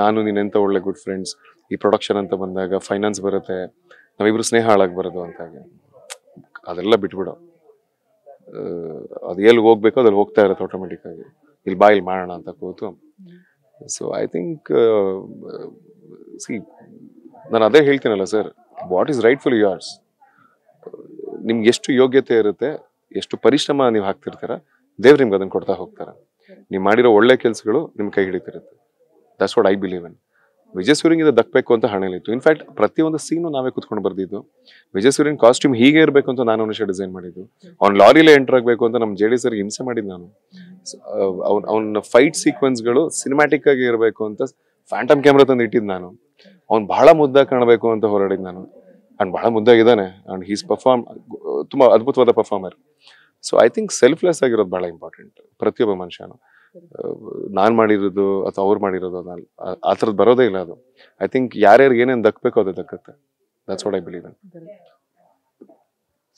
ನಾನು ನೀನೆಂತ ಒಳ್ಳೆ ಗುಡ್ ಫ್ರೆಂಡ್ಸ್ ಈ ಪ್ರೊಡಕ್ಷನ್ ಅಂತ ಬಂದಾಗ ಫೈನಾನ್ಸ್ ಬರುತ್ತೆ ನಾವಿಬ್ರು ಸ್ನೇಹ ಹಾಳಾಗಿ ಬರೋದು ಅಂತ ಅದೆಲ್ಲ ಬಿಟ್ಬಿಡು ಅದು ಎಲ್ಲಿ ಹೋಗ್ಬೇಕೋ ಅದ್ರಲ್ಲಿ ಹೋಗ್ತಾ ಇರುತ್ತೆ ಆಟೋಮೆಟಿಕ್ ಆಗಿ ಇಲ್ಲಿ ಬಾಯಿಲ್ ಮಾಡೋಣ ಅಂತ ಕೂತು ಸೊ ಐ ಥಿಂಕ್ ಸಿ ನಾನು ಅದೇ ಹೇಳ್ತೀನಲ್ಲ sir what is rightful yours ನಿಮ್ಗೆ ಎಷ್ಟು ಯೋಗ್ಯತೆ ಇರುತ್ತೆ ಎಷ್ಟು ಪರಿಶ್ರಮ ನೀವು ಹಾಕ್ತಿರ್ತೀರ ದೇವ್ರು ನಿಮ್ಗೆ ಅದನ್ನು ಕೊಡ್ತಾ ಹೋಗ್ತಾರೆ ನೀವು ಮಾಡಿರೋ ಒಳ್ಳೆ ಕೆಲಸಗಳು ನಿಮ್ಗೆ ಕೈ ಹಿಡಿತಿರುತ್ತೆ that's what I believe in Vijay ಇದು ದಕ್ಕಬೇಕು ಅಂತ ಹಣಲಿತ್ತು ಇನ್ಫ್ಯಾಕ್ಟ್ ಪ್ರತಿಯೊಂದು ಸೀನು ನಾವೇ ಕುತ್ಕೊಂಡು ಬರ್ದಿದ್ದು ವಿಜಯ ಸೂರ್ಯನ್ ಕಾಸ್ಟ್ಯೂಮ್ ಹೀಗೆ ಇರಬೇಕು ಅಂತ ನಾನು ಅನುಷ ಡಿಸೈನ್ ಮಾಡಿದ್ದು ಅವ್ನು ಲಾರಿಲೇ ಎಂಟರ್ ಆಗಬೇಕು ಅಂತ ನಮ್ಮ ಜೆಡಿ ಡಿ ಸರ್ಗೆ ಹಿಂಸೆ ಮಾಡಿದ್ದು ನಾನು ಅವ್ನ ಅವನ ಫೈಟ್ ಸೀಕ್ವೆನ್ಸ್ಗಳು ಸಿನಿಮ್ಯಾಟಿಕ್ ಆಗಿ ಇರಬೇಕು ಅಂತ ಫ್ಯಾಂಟಮ್ ಕ್ಯಾಮ್ರಾ ತಂದು ಇಟ್ಟಿದ್ದು ನಾನು ಅವ್ನು ಬಹಳ ಮುದ್ದಾಗಿ ಕಾಣಬೇಕು ಅಂತ ಹೋರಾಡಿದ್ದು ನಾನು ಅಂಡ್ ಬಹಳ ಮುದ್ದಾಗಿದ್ದಾನೆ ಅಂಡ್ ಹೀಸ್ ಪರ್ಫಾರ್ಮ್ ತುಂಬ ಅದ್ಭುತವಾದ performer so I think selfless ಆಗಿರೋದು ಬಹಳ ಇಂಪಾರ್ಟೆಂಟ್ ಪ್ರತಿಯೊಬ್ಬ ಮನುಷ್ಯನು ನಾನು ಮಾಡಿರೋದು ಅಥವಾ ಅವ್ರು ಮಾಡಿರೋದು ನಾನು ಆ ಥರದ್ದು ಬರೋದೇ ಇಲ್ಲ ಅದು ಐ ಥಿಂಕ್ ಯಾರ್ಯಾರಿಗೆ ಏನೇನು ದಕ್ಕಬೇಕು ಅದು ದಕ್ಕತ್ತೆ that's what I believe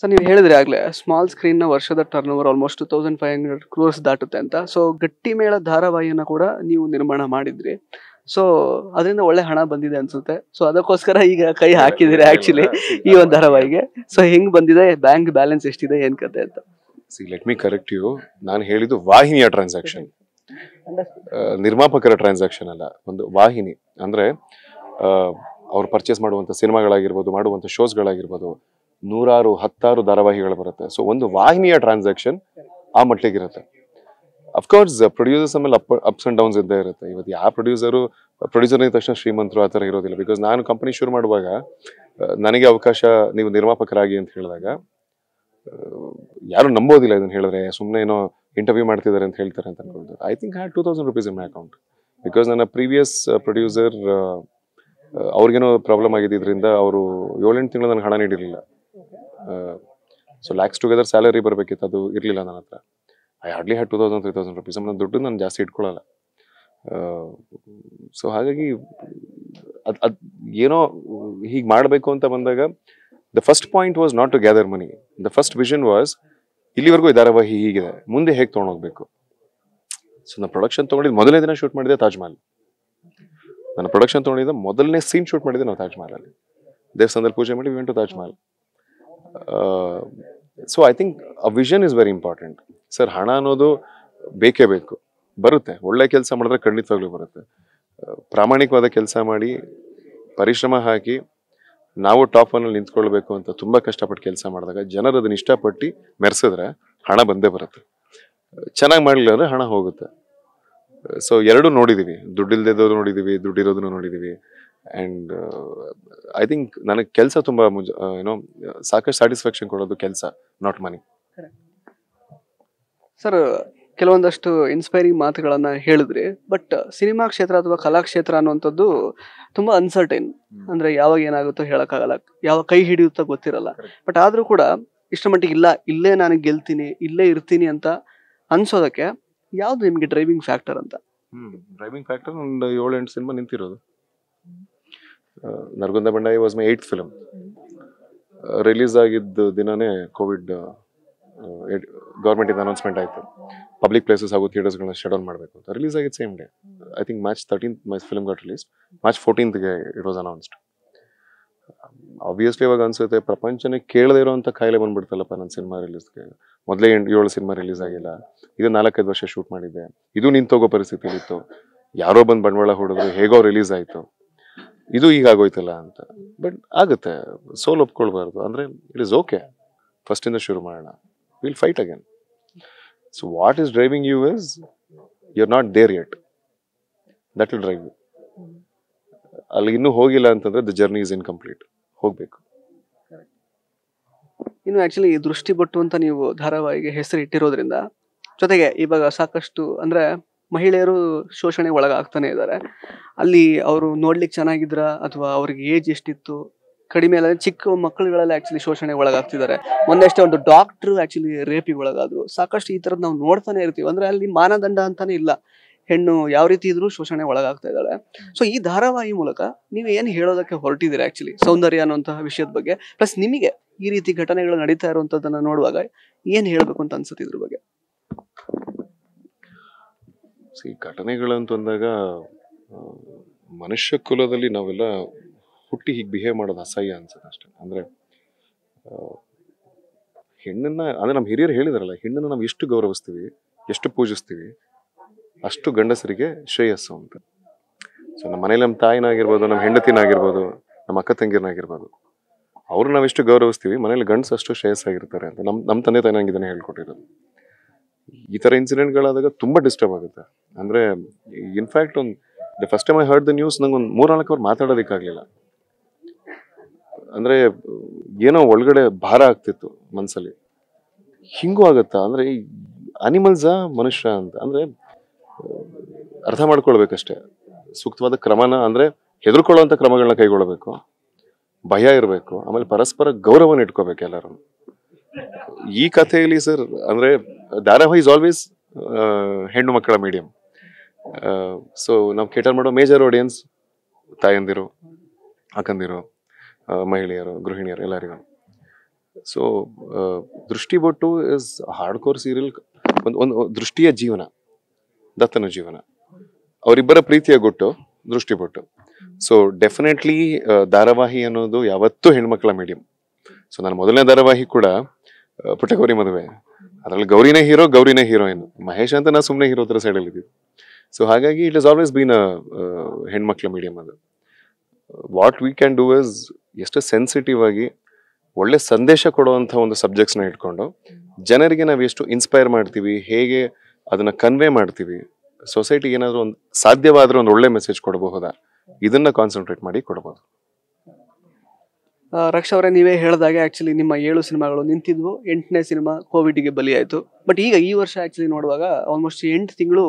sir ನೀವು ಹೇಳಿದ್ರೆ ಆಗಲೇ ಸ್ಮಾಲ್ ಸ್ಕ್ರೀನ್ನ ವರ್ಷದ turnover almost two thousand five hundred crores ದಾಟುತ್ತೆ ಅಂತ ಸೊ ಗಟ್ಟಿ ಮೇಳ ಧಾರಾವಾಹಿಯನ್ನು ಕೂಡ ನೀವು ನಿರ್ಮಾಣ ಮಾಡಿದ್ರಿ ಸೊ ಅದರಿಂದ ಒಳ್ಳೆ ಹಣ ಬಂದಿದೆ ಅನ್ಸುತ್ತೆ ಸೊ ಅದಕ್ಕೋಸ್ಕರ ಈಗ ಕೈ ಹಾಕಿದಿರಿ ಆಕ್ಚುಲಿ ಈ ಒಂದು ಧಾರಾವಾಹಿಗೆ ಸೊ ಹೆಂಗ್ ಬಂದಿದೆ ಬ್ಯಾಂಕ್ ಬ್ಯಾಲೆನ್ಸ್ ಎಷ್ಟಿದೆ ಏನ್ ಕತೆ ಅಂತ see let me correct you ನಾನು ಹೇಳಿದ್ದು ವಾಹಿನಿಯ ಟ್ರಾನ್ಸಾಕ್ಷನ್ ನಿರ್ಮಾಪಕರ ಟ್ರಾನ್ಸಾಕ್ಷನ್ ಅಲ್ಲ ಒಂದು ವಾಹಿನಿ ಅಂದರೆ ಅವ್ರು ಪರ್ಚೇಸ್ ಮಾಡುವಂಥ ಸಿನಿಮಾಗಳಾಗಿರ್ಬೋದು ಮಾಡುವಂಥ ಶೋಸ್ಗಳಾಗಿರ್ಬೋದು ನೂರಾರು ಹತ್ತಾರು ಧಾರಾವಾಹಿಗಳು ಬರುತ್ತೆ ಸೊ ಒಂದು ವಾಹಿನಿಯ ಟ್ರಾನ್ಸಾಕ್ಷನ್ ಆ ಮಟ್ಟಿಗಿರುತ್ತೆ ಅಫ್ಕೋರ್ಸ್ ಪ್ರೊಡ್ಯೂಸರ್ಸ್ ಆಮೇಲೆ ಅಪ್ ಅಪ್ಸ್ ಅಂಡ್ ಡೌನ್ಸ್ ಇದ್ದೇ ಇರುತ್ತೆ ಇವತ್ತು ಯಾವ ಪ್ರೊಡ್ಯೂಸರು ಪ್ರೊಡ್ಯೂಸರ್ ಇದ್ದ ತಕ್ಷಣ ಶ್ರೀಮಂತರು ಆ ಥರ ಇರೋದಿಲ್ಲ ಬಿಕಾಸ್ ನಾನು ಕಂಪನಿ ಶುರು ಮಾಡುವಾಗ ನನಗೆ ಅವಕಾಶ ನೀವು ನಿರ್ಮಾಪಕರಾಗಿ ಅಂತ ಹೇಳಿದಾಗ ಯಾರು ನಂಬೋದಿಲ್ಲ ಇದನ್ನು ಹೇಳಿದ್ರೆ ಸುಮ್ಮನೆ ಏನೋ ಇಂಟರ್ವ್ಯೂ ಮಾಡ್ತಿದ್ದಾರೆ ಅಂತ ಹೇಳ್ತಾರೆ ಅಂತ ಅನ್ಕೊಳ್ತಾರೆ I think had two thousand rupees in my account because ನನ್ನ previous producer uh, uh, uh, ಅವ್ರಿಗೇನೋ ಪ್ರಾಬ್ಲಮ್ ಆಗಿದ್ದರಿಂದ ಅವರು ಏಳೆಂಟು ತಿಂಗಳು ನನಗೆ ಹಣ ನೀಡಿರಲಿಲ್ಲ ಸೊ ಲ್ಯಾಕ್ಸ್ ಟುಗೆದರ್ ಸ್ಯಾಲರಿ ಬರಬೇಕಿತ್ತು ಅದು ಇರಲಿಲ್ಲ ನನ್ನ ಹತ್ರ I hardly had two thousand three thousand rupees ನನ್ನ ದುಡ್ಡು ನಾನು ಜಾಸ್ತಿ ಇಟ್ಕೊಳ್ಳಲ್ಲ ಸೊ ಹಾಗಾಗಿ ಅದು ಅದು ಏನೋ ಹೀಗೆ ಮಾಡಬೇಕು ಅಂತ ಬಂದಾಗ the first point was not to gather money the first vision was ಇಲ್ಲಿವರೆಗೂ ಈ ಧಾರಾವಾಹಿ ಹೀಗಿದೆ ಮುಂದೆ ಹೇಗೆ ತೊಗೊಂಡೋಗ್ಬೇಕು ಸೊ ನಾನು ಪ್ರೊಡಕ್ಷನ್ ತೊಗೊಂಡಿದ್ದು ಮೊದಲನೇ ದಿನ ಶೂಟ್ ಮಾಡಿದೆ ತಾಜ್ಮಹಲ್ ನನ್ನ ನಾನು ಪ್ರೊಡಕ್ಷನ್ ತೊಗೊಂಡಿದ್ದ ಮೊದಲನೇ ಸೀನ್ ಶೂಟ್ ಮಾಡಿದೆ ನಾವು ತಾಜ್ಮಹಲ್ ಅಲ್ಲಿ ದೇವಸ್ಥಾನದಲ್ಲಿ ಪೂಜೆ ಮಾಡಿ ವಿ ಟು ತಾಜ್ so I think a vision is very important sir ಹಣ ಅನ್ನೋದು ಬೇಕೇ ಬೇಕು ಬರುತ್ತೆ ಒಳ್ಳೆ ಕೆಲಸ ಮಾಡಿದ್ರೆ ಖಂಡಿತವಾಗ್ಲೂ ಬರುತ್ತೆ uh, ಪ್ರಾಮಾಣಿಕವಾದ ಕೆಲಸ ಮಾಡಿ ಪರಿಶ್ರಮ ಹಾಕಿ ನಾವು ಟಾಪ್ ಒನ್ನಲ್ಲಿ ನಿಂತ್ಕೊಳ್ಬೇಕು ಅಂತ ತುಂಬ ಕಷ್ಟಪಟ್ಟು ಕೆಲಸ ಮಾಡಿದಾಗ ಜನರು ಅದನ್ನ ಇಷ್ಟಪಟ್ಟು ಮೆರೆಸಿದ್ರೆ ಹಣ ಬಂದೇ ಬರುತ್ತೆ ಚೆನ್ನಾಗಿ ಮಾಡಲಿಲ್ಲ ಅಂದ್ರೆ ಹಣ ಹೋಗುತ್ತೆ ಸೊ ಎರಡೂ ನೋಡಿದ್ದೀವಿ ದುಡ್ಡಿಲ್ದೇದವ್ರು ನೋಡಿದ್ದೀವಿ ದುಡ್ಡಿರೋದನ್ನು ನೋಡಿದ್ದೀವಿ ಆ್ಯಂಡ್ ಐ uh, ಥಿಂಕ್ ನನಗೆ ಕೆಲಸ ತುಂಬ ಮುಂಜ ಏನೋ uh, ಸಾಕಷ್ಟು ಸ್ಯಾಟಿಸ್ಫ್ಯಾಕ್ಷನ್ ಕೊಡೋದು ಕೆಲಸ ನಾಟ್ ಮನಿ ಸರ್ ಕೆಲವೊಂದಷ್ಟು ಇನ್ಸ್ಪೈರಿಂಗ್ ಮಾತುಗಳನ್ನು ಹೇಳಿದ್ರಿ ಬಟ್ ಸಿನಿಮಾ ಕ್ಷೇತ್ರ ಅಥವಾ ಕಲಾಕ್ಷೇತ್ರ ಅನ್ನುವಂಥದ್ದು ತುಂಬಾ ಅನ್ಸರ್ಟೈನ್ ಅಂದ್ರೆ ಯಾವಾಗ ಏನಾಗುತ್ತೋ ಹೇಳೋಕ್ಕಾಗಲ್ಲ ಯಾವ ಕೈ ಹಿಡಿಯುತ್ತೋ ಗೊತ್ತಿರಲ್ಲ ಬಟ್ ಆದ್ರೂ ಕೂಡ ಇಷ್ಟರ ಮಟ್ಟಿಗೆ ಇಲ್ಲ ಇಲ್ಲೇ ನಾನು ಗೆಲ್ತೀನಿ ಇಲ್ಲೇ ಇರ್ತೀನಿ ಅಂತ ಅನ್ಸೋದಕ್ಕೆ ಯಾವುದು ನಿಮಗೆ ಡ್ರೈವಿಂಗ್ ಫ್ಯಾಕ್ಟರ್ ಅಂತ ಡ್ರೈವಿಂಗ್ ಫ್ಯಾಕ್ಟರ್ ಒಂದು ಏಳು ಎಂಟು ಸಿನಿಮಾ ನಿಂತಿರೋದು Naragunda Bandaya was my eight film release ಆಗಿದ್ದ ದಿನನೇ ಕೋವಿಡ್ ಗೌರ್ಮೆಂಟಿಂದ ಅನೌನ್ಸ್ಮೆಂಟ್ ಆಯಿತು ಪಬ್ಲಿಕ್ ಪ್ಲೇಸಸ್ ಹಾಗೂ ಥಿಯೇಟರ್ಸ್ಗಳನ್ನ ಶಟ್ ಡೌನ್ ಮಾಡಬೇಕು ಅಂತ ರಿಲೀಸ್ ಆಗಿದ್ದು same day I think March thirteenth my film got release March ಫೋರ್ಟೀನ್ತ್ಗೆ ಇಟ್ ವಾಸ್ ಅನೌನ್ಸ್ಡ್ ಆಬ್ವಿಯಸ್ಲಿ ಇವಾಗ ಅನ್ಸುತ್ತೆ ಪ್ರಪಂಚನೇ ಕೇಳದೇ ಇರೋವಂಥ ಕಾಯಿಲೆ ಬಂದ್ಬಿಡ್ತಲ್ಲಪ್ಪ ನನ್ನ ಸಿನಿಮಾ ರಿಲೀಸ್ಗೆ ಮೊದಲೇ ಎಂಟು ಏಳು ಸಿನಿಮಾ ರಿಲೀಸ್ ಆಗಿಲ್ಲ ಇದು ನಾಲ್ಕೈದು ವರ್ಷ ಶೂಟ್ ಮಾಡಿದ್ದೆ ಇದು ಹೋಗೋ ಪರಿಸ್ಥಿತಿ ಇತ್ತು ಯಾರೋ ಬಂದು ಬಂಡವಾಳ ಹೊಡೆದ್ರು ಹೇಗೋ ರಿಲೀಸ್ ಆಯಿತು ಇದು ಈಗ ಆಗೋಯ್ತಲ್ಲ ಅಂತ ಬಟ್ ಆಗುತ್ತೆ ಸೋಲ್ ಒಪ್ಕೊಳ್ಬಾರ್ದು ಅಂದರೆ ಇಟ್ ಇಸ್ ಓಕೆ ಫಸ್ಟಿಂದ ಶುರು ಮಾಡೋಣ we'll fight again. So what is driving you is you're not there yet. That will drive you. ಅಲ್ಲಿ ಇನ್ನೂ ಹೋಗಿಲ್ಲ ಅಂತಂದ್ರೆ ದ ಜರ್ನಿ ಇಸ್ ಇನ್ಕಂಪ್ಲೀಟ್ ಹೋಗ್ಬೇಕು ಇನ್ನು ಆಕ್ಚುಲಿ ದೃಷ್ಟಿ ಬಟ್ಟು ಅಂತ ನೀವು ಧಾರಾವಾಹಿಗೆ ಹೆಸರು ಇಟ್ಟಿರೋದ್ರಿಂದ ಜೊತೆಗೆ ಇವಾಗ ಸಾಕಷ್ಟು ಅಂದ್ರೆ ಮಹಿಳೆಯರು ಶೋಷಣೆ ಒಳಗಾಗ್ತಾನೆ ಇದ್ದಾರೆ ಅಲ್ಲಿ ಅವರು ನೋಡ್ಲಿಕ್ಕೆ ಚೆನ್ನಾಗಿದ್ರ ಅಥವಾ ಅವ್ರಿಗೆ ಏಜ್ ಎಷ್ಟಿತ್ತು ಕಡಿಮೆ ಅಲ್ಲ ಚಿಕ್ಕ ಮಕ್ಕಳುಗಳೆಲ್ಲ ಆಕ್ಚುಲಿ ಶೋಷಣೆಗೆ ಒಳಗಾಗ್ತಿದ್ದಾರೆ ಒಂದಷ್ಟೇ ಒಂದು ಡಾಕ್ಟ್ರು ಆಕ್ಚುಲಿ ರೇಪಿಗೆ ಒಳಗಾದ್ರು ಸಾಕಷ್ಟು ಈ ತರದ್ ನಾವು ನೋಡ್ತಾನೆ ಇರ್ತೀವಿ ಅಂದ್ರೆ ಅಲ್ಲಿ ಮಾನದಂಡ ಅಂತಾನೆ ಇಲ್ಲ ಹೆಣ್ಣು ಯಾವ ರೀತಿ ಇದ್ರೂ ಶೋಷಣೆ ಒಳಗಾಗ್ತಾ ಇದ್ದಾಳೆ ಸೊ ಈ ಧಾರಾವಾಹಿ ಮೂಲಕ ನೀವು ಏನ್ ಹೇಳೋದಕ್ಕೆ ಹೊರಟಿದ್ದೀರಾ ಆಕ್ಚುಲಿ ಸೌಂದರ್ಯ ಅನ್ನುವಂತಹ ವಿಷಯದ ಬಗ್ಗೆ ಪ್ಲಸ್ ನಿಮಗೆ ಈ ರೀತಿ ಘಟನೆಗಳು ನಡೀತಾ ಇರುವಂತದನ್ನ ನೋಡುವಾಗ ಏನ್ ಹೇಳ್ಬೇಕು ಅಂತ ಅನ್ಸುತ್ತೆ ಇದ್ರ ಬಗ್ಗೆ ಘಟನೆಗಳಂತಂದಾಗ ಮನುಷ್ಯ ಕುಲದಲ್ಲಿ ನಾವೆಲ್ಲ ಹುಟ್ಟಿ ಹೀಗೆ ಬಿಹೇವ್ ಮಾಡೋದು ಅಸಹ್ಯ ಅನ್ಸುತ್ತೆ ಅಷ್ಟೇ ಅಂದರೆ ಹೆಣ್ಣನ್ನು ಅಂದರೆ ನಮ್ಮ ಹಿರಿಯರು ಹೇಳಿದಾರಲ್ಲ ಹೆಣ್ಣನ್ನು ನಾವು ಎಷ್ಟು ಗೌರವಿಸ್ತೀವಿ ಎಷ್ಟು ಪೂಜಿಸ್ತೀವಿ ಅಷ್ಟು ಗಂಡಸರಿಗೆ ಶ್ರೇಯಸ್ಸು ಅಂತ ಸೊ ನಮ್ಮ ಮನೇಲಿ ನಮ್ಮ ತಾಯಿನಾಗಿರ್ಬೋದು ನಮ್ಮ ಹೆಂಡತಿನಾಗಿರ್ಬೋದು ನಮ್ಮ ಅಕ್ಕ ತಂಗಿರನಾಗಿರ್ಬೋದು ಅವ್ರು ಎಷ್ಟು ಗೌರವಿಸ್ತೀವಿ ಮನೇಲಿ ಗಂಡಸು ಅಷ್ಟು ಶ್ರೇಯಸ್ಸಾಗಿರ್ತಾರೆ ಅಂತ ನಮ್ಮ ನಮ್ಮ ತಂದೆ ತಾಯಿ ನಂಗೆ ಇದನ್ನೇ ಹೇಳ್ಕೊಟ್ಟಿರೋದು ಈ ಥರ ಇನ್ಸಿಡೆಂಟ್ಗಳಾದಾಗ ತುಂಬ ಡಿಸ್ಟರ್ಬ್ ಆಗುತ್ತೆ ಅಂದರೆ ಇನ್ಫ್ಯಾಕ್ಟ್ ಒಂದು the first time I heard the news ನಂಗೆ ಒಂದು ಮೂರ್ನಾಲ್ಕು ಅವ್ರು ಮಾತಾಡೋದಕ್ಕಾಗಲಿಲ್ಲ ಅಂದರೆ ಏನೋ ಒಳಗಡೆ ಭಾರ ಆಗ್ತಿತ್ತು ಮನಸ್ಸಲ್ಲಿ ಹಿಂಗೂ ಆಗುತ್ತಾ ಅಂದರೆ ಅನಿಮಲ್ಸ ಮನುಷ್ಯ ಅಂತ ಅಂದರೆ ಅರ್ಥ ಮಾಡ್ಕೊಳ್ಬೇಕಷ್ಟೇ ಸೂಕ್ತವಾದ ಕ್ರಮನ ಅಂದರೆ ಹೆದರ್ಕೊಳ್ಳೋವಂಥ ಕ್ರಮಗಳನ್ನ ಕೈಗೊಳ್ಳಬೇಕು ಭಯ ಇರಬೇಕು ಆಮೇಲೆ ಪರಸ್ಪರ ಗೌರವನ ಇಟ್ಕೋಬೇಕು ಎಲ್ಲರೂ ಈ ಕಥೆಯಲ್ಲಿ ಸರ್ ಅಂದರೆ ಧಾರಾವಾಹಿ ಇಸ್ ಆಲ್ವೇಸ್ ಹೆಣ್ಣು ಮಕ್ಕಳ ಮೀಡಿಯಂ ಸೊ ನಾವು ಕೇಟರ್ ಮಾಡೋ ಮೇಜರ್ ಆಡಿಯನ್ಸ್ ತಾಯಂದಿರು ಅಕ್ಕಂದಿರು ಮಹಿಳೆಯರು ಗೃಹಿಣಿಯರು ಎಲ್ಲರಿಗೂ so Drishtibottu is hardcore serial ಒಂದು ಒಂದು ದೃಷ್ಟಿಯ ಜೀವನ ದತ್ತನ ಜೀವನ ಅವರಿಬ್ಬರ ಪ್ರೀತಿಯ ಗುಟ್ಟು ದೃಷ್ಟಿಬೊಟ್ಟು ಸೊ ಡೆಫಿನೆಟ್ಲಿ ಧಾರಾವಾಹಿ ಅನ್ನೋದು ಯಾವತ್ತೂ ಹೆಣ್ಮಕ್ಳ ಮೀಡಿಯಂ ಸೊ ನನ್ನ ಮೊದಲನೇ ಧಾರಾವಾಹಿ ಕೂಡ ಪುಟ್ಟಗೌರಿ ಮದುವೆ ಅದರಲ್ಲಿ ಗೌರಿನೇ ಹೀರೋ ಗೌರಿನೇ ಹೀರೋಯಿನ್ ಮಹೇಶ್ ಅಂತ ನಾ ಸುಮ್ಮನೆ ಹೀರೋ ಹತ್ರ ಸೈಡಲ್ಲಿ ಸೊ ಹಾಗಾಗಿ ಇಟ್ ಇಸ್ ಆಲ್ವೇಸ್ ಬೀನ್ ಹೆಣ್ಮಕ್ಳ ಮೀಡಿಯಂ ಅದು what we can do is ಎಷ್ಟು ಸೆನ್ಸಿಟಿವ್ ಆಗಿ ಒಳ್ಳೆ ಸಂದೇಶ ಕೊಡುವಂಥ ಒಂದು ಸಬ್ಜೆಕ್ಟ್ಸ್ನ ಇಟ್ಕೊಂಡು ಜನರಿಗೆ ನಾವು ಎಷ್ಟು ಇನ್ಸ್ಪೈರ್ ಮಾಡ್ತೀವಿ ಹೇಗೆ ಅದನ್ನು ಕನ್ವೆ ಮಾಡ್ತೀವಿ ಸೊಸೈಟಿಗೆ ಏನಾದರೂ ಒಂದು ಸಾಧ್ಯವಾದರೂ ಒಂದು ಒಳ್ಳೆ ಮೆಸೇಜ್ ಕೊಡಬಹುದಾ ಇದನ್ನು ಕಾನ್ಸಂಟ್ರೇಟ್ ಮಾಡಿ ಕೊಡ್ಬೋದು ರಕ್ಷ ಅವರೇ ನೀವೇ ಹೇಳಿದಾಗ ಆ್ಯಕ್ಚುಲಿ ನಿಮ್ಮ ಏಳು ಸಿನಿಮಾಗಳು ನಿಂತಿದ್ವು ಎಂಟನೇ ಸಿನಿಮಾ ಕೋವಿಡ್ಗೆ ಬಲಿಯಾಯಿತು ಬಟ್ ಈಗ ಈ ವರ್ಷ ಆ್ಯಕ್ಚುಲಿ ನೋಡುವಾಗ ಆಲ್ಮೋಸ್ಟ್ ಎಂಟು ತಿಂಗಳು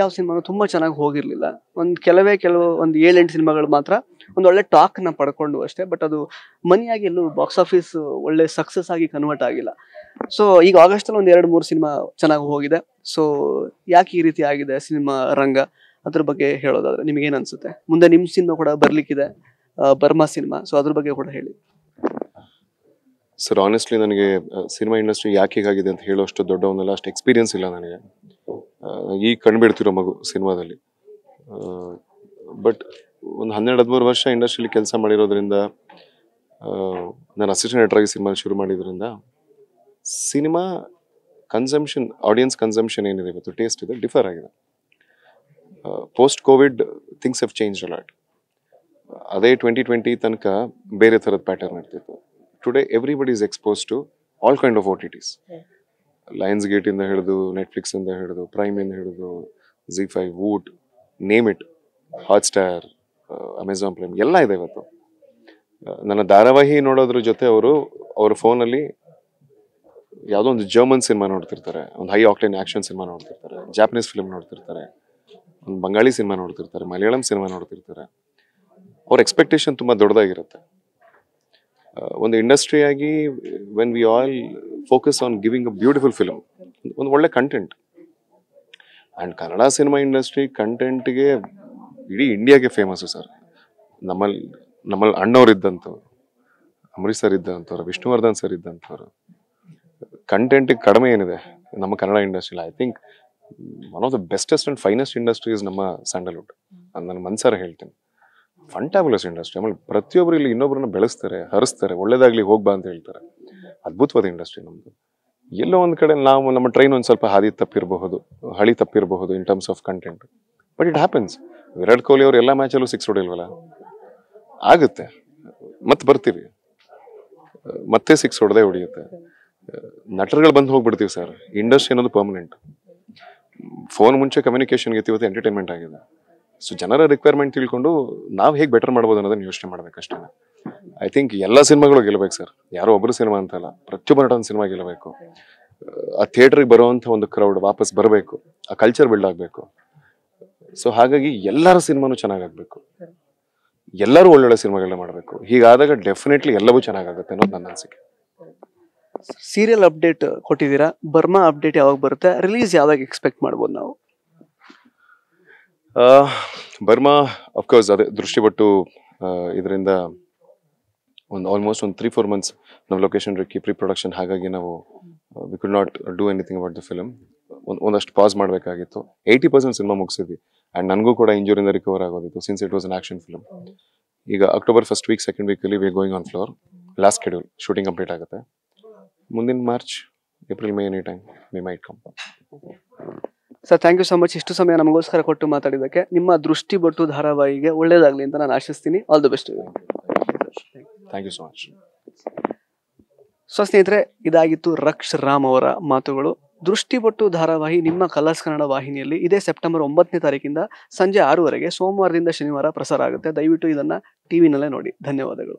ಯಾವ ಸಿನಿಮಾನು ತುಂಬ ಚೆನ್ನಾಗಿ ಹೋಗಿರಲಿಲ್ಲ ಒಂದು ಕೆಲವೇ ಕೆಲವು ಒಂದು ಏಳೆಂಟು ಸಿನಿಮಾಗಳು ಮಾತ್ರ ಒಂದು ಒಳ್ಳೆ ಟಾಕ್ ನ ಪಡ್ಕೊಂಡು ಅಷ್ಟೇ ಬಟ್ ಅದು ಮನಿಯಾಗಿ ಎಲ್ಲೂ ಬಾಕ್ಸ್ ಆಫೀಸ್ ಒಳ್ಳೆ ಸಕ್ಸಸ್ ಆಗಿ ಕನ್ವರ್ಟ್ ಆಗಿಲ್ಲ ಸೊ ಈಗ ಆಗಸ್ಟ್ ಅಲ್ಲಿ ಎರಡು ಮೂರು ಸಿನಿಮಾ ಚೆನ್ನಾಗಿ ಹೋಗಿದೆ ಸೊ ಯಾಕೆ ಈ ರೀತಿ ಆಗಿದೆ ಸಿನಿಮಾ ರಂಗ ಅದ್ರ ಬಗ್ಗೆ ಹೇಳೋದಾದ್ರೆ ನಿಮ್ಗೆ ಏನ್ ಅನ್ಸುತ್ತೆ ಮುಂದೆ ನಿಮ್ ಸಿನಿಮಾ ಕೂಡ ಬರ್ಲಿಕ್ಕಿದೆ ಬರ್ಮಾ ಸಿನಿಮಾ ಸೊ ಅದ್ರ ಬಗ್ಗೆ ಕೂಡ ಹೇಳಿ ಸರ್ ಆನೆಸ್ಟ್ಲಿ ನನಗೆ ಸಿನಿಮಾ ಇಂಡಸ್ಟ್ರಿ ಯಾಕೆ ಹೀಗಾಗಿದೆ ಅಂತ ಹೇಳೋಷ್ಟು ದೊಡ್ಡ ಒಂದಲ್ಲ ಅಷ್ಟು ಎಕ್ಸ್ಪೀರಿಯನ್ಸ್ ಇಲ್ಲ ನನಗೆ ಈಗ ಕಂಡುಬಿಡ್ತಿರೋ ಮಗು ಸಿನಿಮಾದಲ್ಲಿ ಬಟ್ ಒಂದು ಹನ್ನೆರಡು ಹದಿಮೂರು ವರ್ಷ ಇಂಡಸ್ಟ್ರಿಲಿ ಕೆಲಸ ಮಾಡಿರೋದ್ರಿಂದ ನಾನು ಅಸಿಸ್ಟೆಂಟ್ ಎಟ್ರಾಗಿ ಸಿನಿಮಾ ಶುರು ಮಾಡಿದ್ರಿಂದ ಸಿನಿಮಾ ಕನ್ಸಂಪ್ಷನ್ ಆಡಿಯನ್ಸ್ ಕನ್ಸಂಪ್ಷನ್ ಏನಿದೆ ಇವತ್ತು ಟೇಸ್ಟ್ ಇದೆ ಡಿಫರ್ ಆಗಿದೆ post covid things have change a lot ಅದೇ ಟ್ವೆಂಟಿ ಟ್ವೆಂಟಿ ತನಕ ಬೇರೆ ಥರದ ಪ್ಯಾಟರ್ನ್ ಇರ್ತಿತ್ತು today everybody is expose to all kind of O T Ts ಲಯನ್ಸ್ ಗೇಟಿಂದ ಹಿಡಿದು ನೆಟ್ಫ್ಲಿಕ್ಸಿಂದ ಹಿಡಿದು ಪ್ರೈಮಿಂದ ಹಿಡಿದು Zee five Voot name it Hotstar Amazon Prime ಎಲ್ಲ ಇದೆ ಇವತ್ತು ನನ್ನ ಧಾರಾವಾಹಿ ನೋಡೋದ್ರ ಜೊತೆ ಅವರು ಅವ್ರ ಫೋನಲ್ಲಿ ಯಾವುದೋ ಒಂದು ಜರ್ಮನ್ ಸಿನಿಮಾ ನೋಡ್ತಿರ್ತಾರೆ ಒಂದು ಹೈ ಆಕ್ಟೈನ್ ಆ್ಯಕ್ಷನ್ ಸಿನಿಮಾ ನೋಡ್ತಿರ್ತಾರೆ ಜಾಪನೀಸ್ ಫಿಲ್ಮ್ ನೋಡ್ತಿರ್ತಾರೆ ಒಂದು ಬಂಗಾಳಿ ಸಿನಿಮಾ ನೋಡ್ತಿರ್ತಾರೆ ಮಲಯಾಳಂ ಸಿನಿಮಾ ನೋಡ್ತಿರ್ತಾರೆ ಅವ್ರ ಎಕ್ಸ್ಪೆಕ್ಟೇಷನ್ ತುಂಬ ದೊಡ್ಡದಾಗಿರುತ್ತೆ ಒಂದು ಇಂಡಸ್ಟ್ರಿಯಾಗಿ when we all focus on giving a beautiful film ಒಂದು ಒಳ್ಳೆ content and Kannada cinema industry ಕಂಟೆಂಟ್ಗೆ ಇಡೀ ಇಂಡಿಯಾಗೆ ಫೇಮಸ್ಸು ಸರ್ ನಮ್ಮಲ್ಲಿ ನಮ್ಮಲ್ಲಿ ಅಣ್ಣವ್ರು ಇದ್ದಂಥವ್ರು ಸರ್ ಇದ್ದಂಥವ್ರು ವಿಷ್ಣುವರ್ಧನ್ ಸರ್ ಇದ್ದಂಥವ್ರು ಕಂಟೆಂಟಿಗೆ ಕಡಿಮೆ ಏನಿದೆ ನಮ್ಮ ಕನ್ನಡ ಇಂಡಸ್ಟ್ರಿಲಿ I think one of the bestest and finest industries ನಮ್ಮ ಸ್ಯಾಂಡಲ್ವುಡ್ ಅದು ನಾನು ಮನ್ಸಾರ ಹೇಳ್ತೀನಿ ಫಂಟಾಬುಲಸ್ ಇಂಡಸ್ಟ್ರಿ ಆಮೇಲೆ ಪ್ರತಿಯೊಬ್ಬರು ಇಲ್ಲಿ ಇನ್ನೊಬ್ಬರನ್ನ ಬೆಳೆಸ್ತಾರೆ ಹರಿಸ್ತಾರೆ ಒಳ್ಳೇದಾಗಲಿ ಹೋಗ್ಬಾ ಅಂತ ಹೇಳ್ತಾರೆ ಅದ್ಭುತವಾದ ಇಂಡಸ್ಟ್ರಿ ನಮ್ಮದು ಎಲ್ಲೋ ಒಂದು ಕಡೆ ನಾವು ನಮ್ಮ ಟ್ರೈನ್ ಒಂದು ಸ್ವಲ್ಪ ಹಾದಿ ತಪ್ಪಿರಬಹುದು ಹಳಿ ತಪ್ಪಿರಬಹುದು in terms of content but it happens Virat Kohli ಅವರು ಎಲ್ಲ ಮ್ಯಾಚಲ್ಲೂ ಸಿಕ್ಸ್ ಹೊಡಿಲ್ವಲ್ಲ ಆಗುತ್ತೆ ಮತ್ತೆ ಬರ್ತೀವಿ ಮತ್ತೆ ಸಿಕ್ಸ್ ಹೊಡೆದೇ ಹೊಡಿಯುತ್ತೆ ನಟರುಗಳು ಬಂದು ಹೋಗ್ಬಿಡ್ತೀವಿ ಸರ್ ಇಂಡಸ್ಟ್ರಿ ಅನ್ನೋದು ಪರ್ಮನೆಂಟ್ ಫೋನ್ ಮುಂಚೆ ಕಮ್ಯುನಿಕೇಷನ್ಗೆ ಇವತ್ತು ಎಂಟರ್ಟೈನ್ಮೆಂಟ್ ಆಗಿದೆ ಸೊ ಜನರ ರಿಕ್ವೈರ್ಮೆಂಟ್ ತಿಳ್ಕೊಂಡು ನಾವು ಹೇಗೆ ಬೆಟರ್ ಮಾಡ್ಬೋದು ಅನ್ನೋದನ್ನು ಯೋಚನೆ ಮಾಡ್ಬೇಕಷ್ಟೇ ಐ ಥಿಂಕ್ ಎಲ್ಲ ಸಿನಿಮಾಗಳು ಗೆಲ್ಲಬೇಕು ಸರ್ ಯಾರೋ ಒಬ್ಬರು ಸಿನಿಮಾ ಅಂತಲ್ಲ ಪ್ರತಿಯೊಬ್ಬ ನಟನ ಸಿನಿಮಾ ಗೆಲ್ಲಬೇಕು ಆ ಥಿಯೇಟ್ರಿಗೆ ಬರುವಂಥ ಒಂದು ಕ್ರೌಡ್ ವಾಪಸ್ ಬರಬೇಕು ಆ ಕಲ್ಚರ್ ಬಿಲ್ಡ್ ಆಗಬೇಕು ಸೊ ಹಾಗಾಗಿ ಎಲ್ಲರ ಸಿನಿಮಾನು ಚೆನ್ನಾಗಾಗಬೇಕು ಎಲ್ಲರೂ ಒಳ್ಳೊಳ್ಳೆ ಸಿನಿಮಾಗಳನ್ನ ಮಾಡಬೇಕು ಹೀಗಾದಾಗ ಡೆಫಿನೆಟ್ಲಿ ಎಲ್ಲವೂ ಚೆನ್ನಾಗಾಗುತ್ತೆ ಅನ್ನೋದು ನನ್ನ ಅನಿಸಿಕೆ ಸೀರಿಯಲ್ ಅಪ್ಡೇಟ್ ಕೊಟ್ಟಿದ್ದೀರಾ ಬರ್ಮಾ ಅಪ್ಡೇಟ್ ಯಾವಾಗ ಬರುತ್ತೆ ರಿಲೀಸ್ ಯಾವಾಗ ಎಕ್ಸ್ಪೆಕ್ಟ್ ಮಾಡ್ಬೋದು ನಾವು ಬರ್ಮಾ ಅಫ್ಕೋರ್ಸ್ ಅದೇ ದೃಷ್ಟಿಪಟ್ಟು ಇದರಿಂದ ಒಂದು ಆಲ್ಮೋಸ್ಟ್ ಒಂದು ತ್ರೀ ಫೋರ್ ಮಂತ್ಸ್ ನಾವು ಲೊಕೇಶನ್ ರಿಕ್ಕಿ ಪ್ರೀ ಪ್ರೊಡಕ್ಷನ್ ಹಾಗಾಗಿ ನಾವು we could not do anything about the film ಒಂದು ಒಂದಷ್ಟು ಪಾಸ್ ಮಾಡಬೇಕಾಗಿತ್ತು ಏಯ್ಟಿ ಪರ್ಸೆಂಟ್ ಸಿನಿಮಾ ಮುಗಿಸಿದ್ವಿ ಆ್ಯಂಡ್ ನನಗೂ ಕೂಡ ಇಂಜೂರಿಂದ ರಿಕವರ್ ಆಗೋದಿತ್ತು since it was an action film ಈಗ ಅಕ್ಟೋಬರ್ ಫಸ್ಟ್ ವೀಕ್ ಸೆಕೆಂಡ್ ವೀಕಲ್ಲಿ we going on floor last schedule shooting complete ಆಗುತ್ತೆ ಮುಂದಿನ March April May any time we might come sir thank you so much ಇಷ್ಟು ಸಮಯ ನಮಗೋಸ್ಕರ ಕೊಟ್ಟು ಮಾತಾಡಿದ್ದಕ್ಕೆ ನಿಮ್ಮ ದೃಷ್ಟಿ ಬಟ್ಟು ಧಾರಾವಾಹಿಗೆ ಒಳ್ಳೇದಾಗಲಿ ಅಂತ ನಾನು ಆಶಿಸ್ತೀನಿ all the best thank you so much so ಸ್ನೇಹಿತರೆ ಇದಾಗಿತ್ತು ರಕ್ಷ ರಾಮ್ ಅವರ ಮಾತುಗಳು ದೃಷ್ಟಿಪಟ್ಟು ಧಾರಾವಾಹಿ ನಿಮ್ಮ ಕಲರ್ಸ್ ಕನ್ನಡ ವಾಹಿನಿಯಲ್ಲಿ ಇದೇ ಸೆಪ್ಟೆಂಬರ್ ಒಂಬತ್ತನೇ ತಾರೀಕಿಂದ ಸಂಜೆ ಆರೂವರೆಗೆ ಸೋಮವಾರದಿಂದ ಶನಿವಾರ ಪ್ರಸಾರ ಆಗುತ್ತೆ ದಯವಿಟ್ಟು ಇದನ್ನು ಟಿ ವಿನಲ್ಲೇ ನೋಡಿ ಧನ್ಯವಾದಗಳು